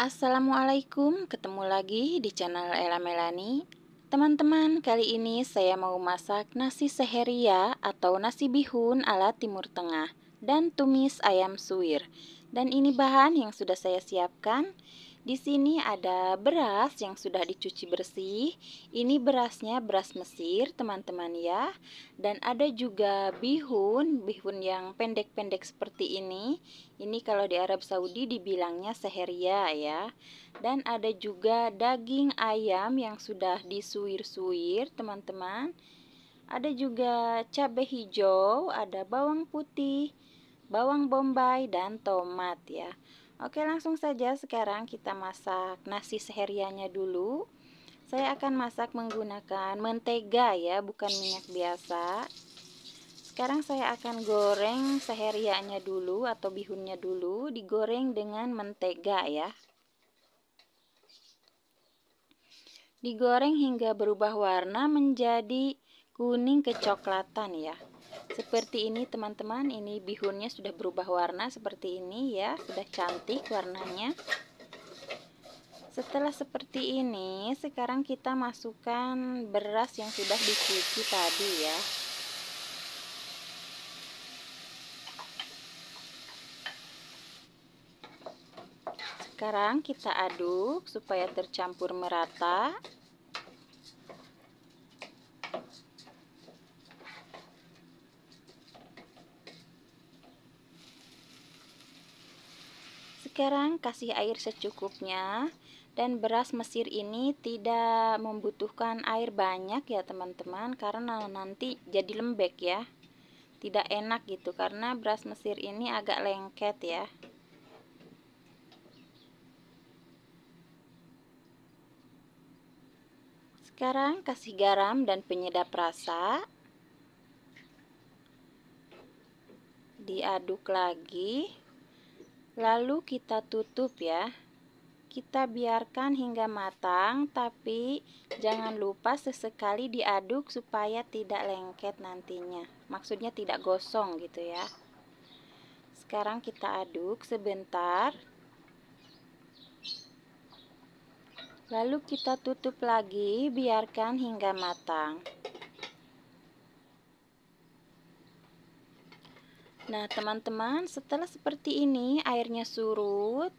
Assalamualaikum, ketemu lagi di channel Ella Melani. Teman-teman, kali ini saya mau masak nasi seheria atau nasi bihun ala Timur Tengah dan tumis ayam suwir. Dan ini bahan yang sudah saya siapkan. Di sini ada beras yang sudah dicuci bersih. Ini berasnya beras Mesir, teman-teman ya. Dan ada juga bihun, bihun yang pendek-pendek seperti ini. Ini kalau di Arab Saudi dibilangnya seheria ya. Dan ada juga daging ayam yang sudah disuir-suir, teman-teman. Ada juga cabai hijau, ada bawang putih, bawang bombay dan tomat ya. Oke langsung saja sekarang kita masak nasi seheriannya dulu Saya akan masak menggunakan mentega ya bukan minyak biasa Sekarang saya akan goreng seheriannya dulu atau bihunnya dulu Digoreng dengan mentega ya Digoreng hingga berubah warna menjadi kuning kecoklatan ya seperti ini teman-teman ini bihunnya sudah berubah warna seperti ini ya sudah cantik warnanya setelah seperti ini sekarang kita masukkan beras yang sudah dicuci tadi ya sekarang kita aduk supaya tercampur merata Sekarang kasih air secukupnya dan beras Mesir ini tidak membutuhkan air banyak ya teman-teman karena nanti jadi lembek ya. Tidak enak gitu karena beras Mesir ini agak lengket ya. Sekarang kasih garam dan penyedap rasa. Diaduk lagi. Lalu kita tutup ya. Kita biarkan hingga matang, tapi jangan lupa sesekali diaduk supaya tidak lengket nantinya. Maksudnya tidak gosong gitu ya. Sekarang kita aduk sebentar. Lalu kita tutup lagi, biarkan hingga matang. Nah, teman-teman, setelah seperti ini airnya surut,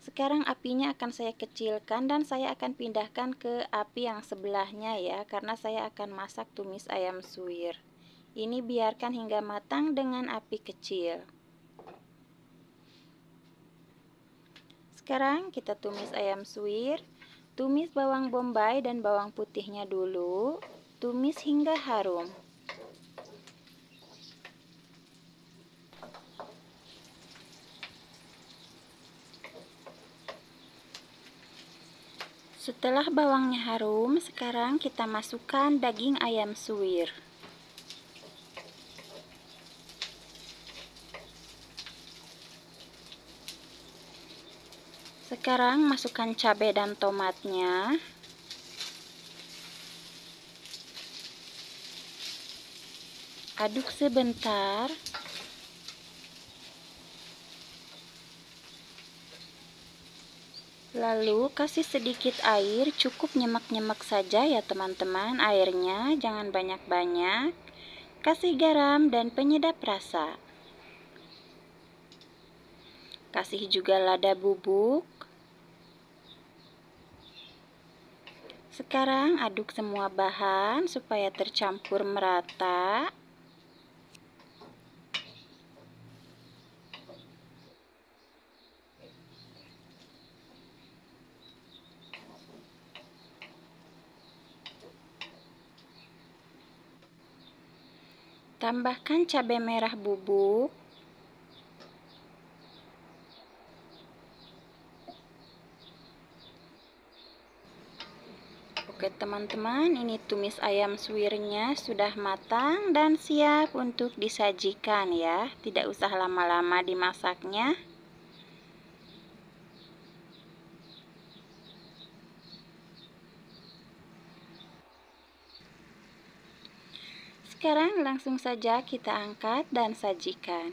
sekarang apinya akan saya kecilkan dan saya akan pindahkan ke api yang sebelahnya ya, karena saya akan masak tumis ayam suwir. Ini biarkan hingga matang dengan api kecil. Sekarang kita tumis ayam suwir. Tumis bawang bombay dan bawang putihnya dulu. Tumis hingga harum. Setelah bawangnya harum, sekarang kita masukkan daging ayam suwir. Sekarang masukkan cabai dan tomatnya. Aduk sebentar. Lalu kasih sedikit air, cukup nyemek-nyemek saja ya teman-teman airnya, jangan banyak-banyak. Kasih garam dan penyedap rasa. Kasih juga lada bubuk. Sekarang aduk semua bahan supaya tercampur merata. Tambahkan cabai merah bubuk. Oke teman-teman, ini tumis ayam suwirnya sudah matang dan siap untuk disajikan ya. Tidak usah lama-lama dimasaknya. Sekarang langsung saja kita angkat dan sajikan.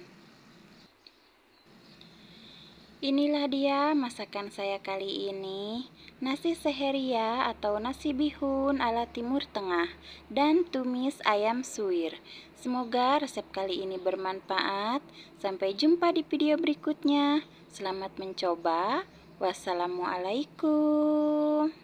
Inilah dia masakan saya kali ini, nasi seheria atau nasi bihun ala Timur Tengah dan tumis ayam suwir. Semoga resep kali ini bermanfaat. Sampai jumpa di video berikutnya. Selamat mencoba. Wassalamualaikum.